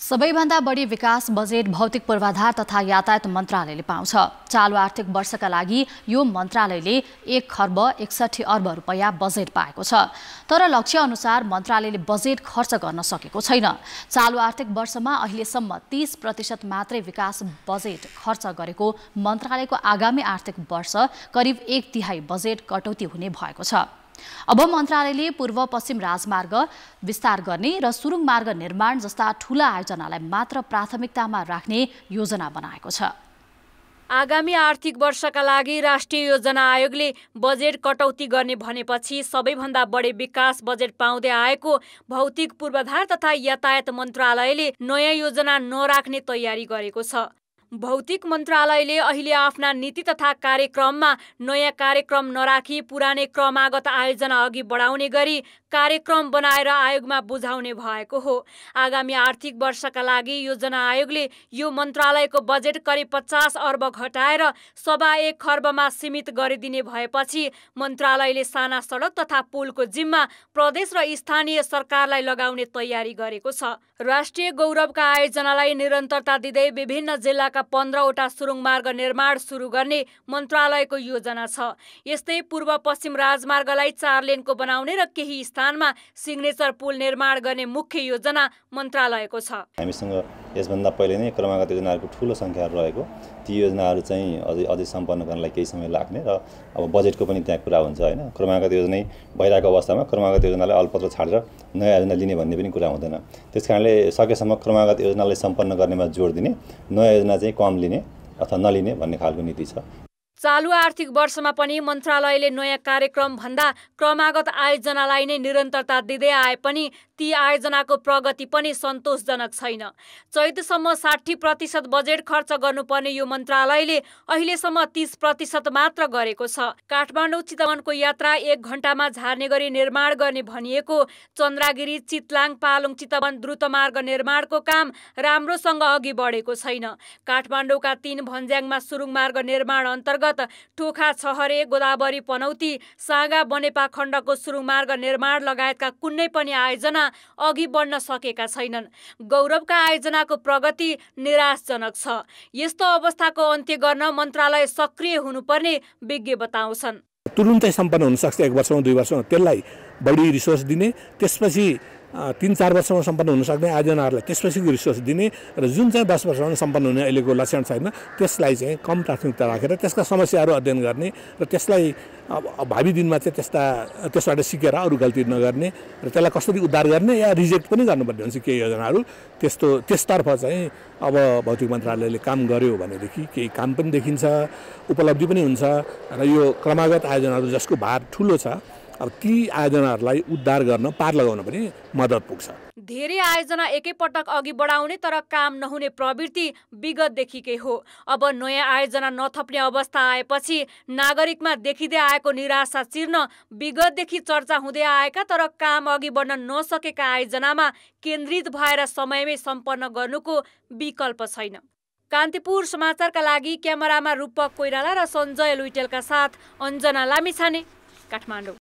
सबैभन्दा बढी विकास बजेट भौतिक पूर्वाधार तथा यातायात मन्त्रालयले पाउँछ चालु आर्थिक वर्षका लागि यो मन्त्रालयले एक खर्ब एकसठी अर्ब रुपियाँ बजेट पाएको छ तर लक्ष्य अनुसार मन्त्रालयले बजेट खर्च गर्न सकेको छैन चालु आर्थिक वर्षमा अहिलेसम्म तिस प्रतिशत मात्रै विकास बजेट खर्च गरेको मन्त्रालयको आगामी आर्थिक वर्ष करिब एक तिहाई बजेट कटौती हुने भएको छ अब मन्त्रालयले पूर्व पश्चिम राजमार्ग विस्तार गर्ने र सुरुङ मार्ग निर्माण जस्ता ठूला आयोजनालाई मात्र प्राथमिकतामा राख्ने योजना बनाएको छ आगामी आर्थिक वर्षका लागि राष्ट्रिय योजना आयोगले बजेट कटौती गर्ने भनेपछि सबैभन्दा बढी विकास बजेट पाउँदै आएको भौतिक पूर्वाधार तथा यातायात मन्त्रालयले नयाँ योजना नराख्ने तयारी गरेको छ भौतिक मन्त्रालयले अहिले आफ्ना नीति तथा कार्यक्रममा नयाँ कार्यक्रम नराखी पुरानै क्रमागत आयोजना अघि बढाउने गरी कार्यक्रम बनाएर आयोगमा बुझाउने भएको हो आगामी आर्थिक वर्षका लागि योजना आयोगले यो मन्त्रालयको बजेट करिब पचास अर्ब घटाएर सभा एक खर्बमा सीमित गरिदिने भएपछि मन्त्रालयले साना सडक तथा पुलको जिम्मा प्रदेश र स्थानीय सरकारलाई लगाउने तयारी गरेको छ राष्ट्रिय गौरवका आयोजनालाई निरन्तरता दिँदै विभिन्न जिल्लाका जिल्लाका पन्ध्रवटा सुरुङ मार्ग निर्माण सुरु गर्ने मन्त्रालयको योजना छ यस्तै पूर्व पश्चिम राजमार्गलाई चार लेनको बनाउने र केही स्थानमा सिग्नेचर पुल निर्माण गर्ने मुख्य योजना मन्त्रालयको छ हामीसँग यसभन्दा पहिले नै क्रमागत योजनाहरूको ठुलो सङ्ख्याहरू रहेको ती योजनाहरू चाहिँ अझै अझै सम्पन्न गर्नलाई केही समय लाग्ने र अब बजेटको पनि त्यहाँ कुरा हुन्छ होइन क्रमागत योजना भइरहेको अवस्थामा क्रमागत योजनालाई अल्पत्र छाडेर नयाँ योजना लिने भन्ने पनि कुरा हुँदैन त्यस कारणले सकेसम्म क्रमागत योजनालाई सम्पन्न गर्नेमा जोड दिने नयाँ योजना चाहिँ कम लिने अथवा नलिने भन्ने खालको नीति छ चालु आर्थिक वर्षमा पनि मन्त्रालयले नयाँ कार्यक्रमभन्दा क्रमागत आयोजनालाई नै निरन्तरता दिँदै आए पनि ती आयोजनाको प्रगति पनि सन्तोषजनक छैन चैतसम्म साठी प्रतिशत बजेट खर्च गर्नुपर्ने यो मन्त्रालयले अहिलेसम्म तिस प्रतिशत मात्र गरेको छ काठमाडौँ चितवनको यात्रा एक घन्टामा झार्ने गरी निर्माण गर्ने भनिएको चन्द्रागिरी चितलाङ पालुङ चितवन द्रुतमार्ग निर्माणको काम राम्रोसँग अघि बढेको छैन काठमाडौँका तीन भन्ज्याङमा सुरुङ मार्ग निर्माण अन्तर्गत अन्तर्गत टोखा छहरे गोदावरी पनौती सागा बनेपा खण्डको सुरुमार्ग निर्माण लगायतका कुनै पनि आयोजना अघि बढ्न सकेका छैनन् गौरवका आयोजनाको प्रगति निराशजनक छ यस्तो अवस्थाको अन्त्य गर्न मन्त्रालय सक्रिय हुनुपर्ने विज्ञ बताउँछन् तुरुन्तै सम्पन्न हुन सक्छ एक वर्षमा दुई वर्षमा त्यसलाई बढी रिसोर्स दिने त्यसपछि तिन चार वर्षमा सम्पन्न हुन सक्ने आयोजनाहरूलाई त्यसपछिको रिसोर्स दिने र जुन चाहिँ दस वर्षमा सम्पन्न हुने अहिलेको लक्षण छैन त्यसलाई चाहिँ कम प्राथमिकता राखेर त्यसका समस्याहरू अध्ययन गर्ने र त्यसलाई भावी दिनमा चाहिँ त्यस्ता त्यसबाट सिकेर अरू गल्ती नगर्ने र त्यसलाई कसरी उद्धार गर्ने या रिजेक्ट पनि गर्नुपर्ने हुन्छ केही योजनाहरू त्यस्तो त्यसतर्फ चाहिँ अब भौतिक मन्त्रालयले काम गर्यो भनेदेखि केही काम पनि देखिन्छ उपलब्धि पनि हुन्छ र यो क्रमागत आयोजनाहरू जसको भार ठुलो छ अब ती आयोजनाहरूलाई उद्धार गर्न पार लगाउन पनि मद्दत पुग्छ धेरै आयोजना एकैपटक अघि बढाउने तर काम नहुने प्रवृत्ति विगतदेखिकै हो अब नयाँ आयोजना नथप्ने अवस्था आएपछि नागरिकमा देखिँदै आएको निराशा चिर्न विगतदेखि चर्चा हुँदै आएका तर काम अघि बढ्न नसकेका आयोजनामा केन्द्रित भएर समयमै सम्पन्न गर्नुको विकल्प छैन कान्तिपुर समाचारका लागि क्यामेरामा रूपक कोइराला र सञ्जय लुइटेलका साथ अञ्जना लामिछाने काठमाडौँ